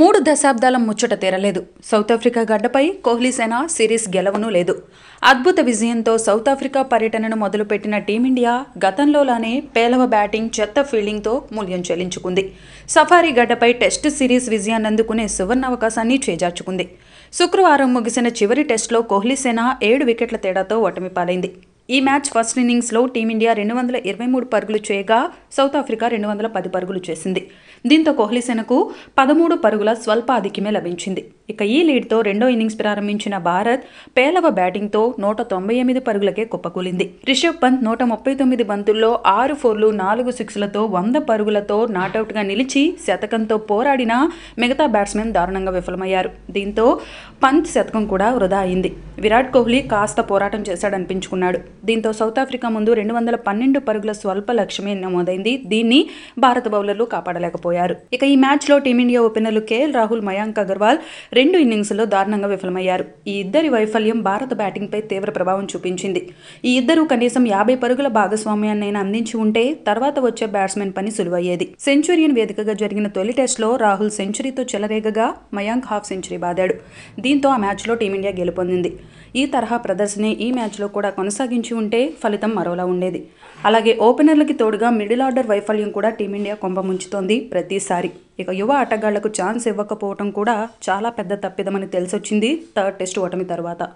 మూడు దశాబ్దాల ముచ్చట తీరలేదు సౌత్ ఆఫ్రికా గడ్డపై కోహ్లీ సేన సిరీస్ గెలవనూ లేదు అద్భుత విజయంతో సౌత్ ఆఫ్రికా పర్యటనను మొదలుపెట్టిన టీమిండియా గతంలోలానే పేలవ బ్యాటింగ్ చెత్త ఫీల్డింగ్తో మూల్యం చెల్లించుకుంది సఫారీ గడ్డపై టెస్ట్ సిరీస్ విజయాన్ని అందుకునే సువర్ణావకాశాన్ని చేజార్చుకుంది శుక్రవారం ముగిసిన చివరి టెస్టులో కోహ్లీసేన ఏడు వికెట్ల తేడాతో ఓటమి పాలైంది ఈ మ్యాచ్ ఫస్ట్ ఇన్నింగ్స్లో టీమిండియా రెండు వందల ఇరవై మూడు పరుగులు చేయగా సౌత్ ఆఫ్రికా రెండు వందల పది పరుగులు చేసింది దీంతో కోహ్లీ సెనకు పదమూడు పరుగుల స్వల్ప ఆధిక్యమే లభించింది ఇక ఈ లీడ్తో రెండో ఇన్నింగ్స్ ప్రారంభించిన భారత్ పేలవ బ్యాటింగ్తో నూట తొంభై ఎనిమిది పరుగులకే కుప్పకూలింది రిషబ్ పంత్ నూట ముప్పై తొమ్మిది బంతుల్లో ఆరు ఫోర్లు నాలుగు సిక్స్లతో వంద పరుగులతో నాటౌట్గా నిలిచి శతకంతో పోరాడిన మిగతా బ్యాట్స్మెన్ దారుణంగా విఫలమయ్యారు దీంతో పంత్ శతకం కూడా వృధా అయింది విరాట్ కోహ్లీ కాస్త పోరాటం చేశాడనిపించుకున్నాడు దీంతో సౌత్ ఆఫ్రికా ముందు రెండు వందల పన్నెండు పరుగుల స్వల్ప లక్ష్యమే నమోదైంది దీన్ని భారత బౌలర్లు కాపాడలేకపోయారు ఇక ఈ మ్యాచ్లో టీమిండియా ఓపెనర్లు కేఎల్ రాహుల్ మయాంక్ అగర్వాల్ రెండు ఇన్నింగ్స్లో దారుణంగా విఫలమయ్యారు ఈ ఇద్దరి వైఫల్యం భారత బ్యాటింగ్పై తీవ్ర ప్రభావం చూపించింది ఈ ఇద్దరు కనీసం యాభై పరుగుల భాగస్వామ్యాన్ని అందించి ఉంటే తర్వాత వచ్చే బ్యాట్స్మెన్ పని సులువయ్యేది సెంచురియన్ వేదికగా జరిగిన తొలి టెస్ట్లో రాహుల్ సెంచరీతో చెలరేగగా మయాంక్ హాఫ్ సెంచరీ బాదాడు దీంతో ఆ మ్యాచ్లో టీమిండియా గెలుపొందింది ఈ తరహా ప్రదర్శనే ఈ మ్యాచ్లో కూడా కొనసాగించి ఉంటే ఫలితం మరోలా ఉండేది అలాగే ఓపెనర్లకి తోడుగా మిడిల్ ఆర్డర్ వైఫల్యం కూడా టీమిండియా కొంపముంచుతోంది ప్రతిసారి ఇక యువ ఆటగాళ్లకు ఛాన్స్ ఇవ్వకపోవటం కూడా చాలా పెద్ద తప్పిదమని తెలిసొచ్చింది థర్డ్ టెస్ట్ ఓటమి తర్వాత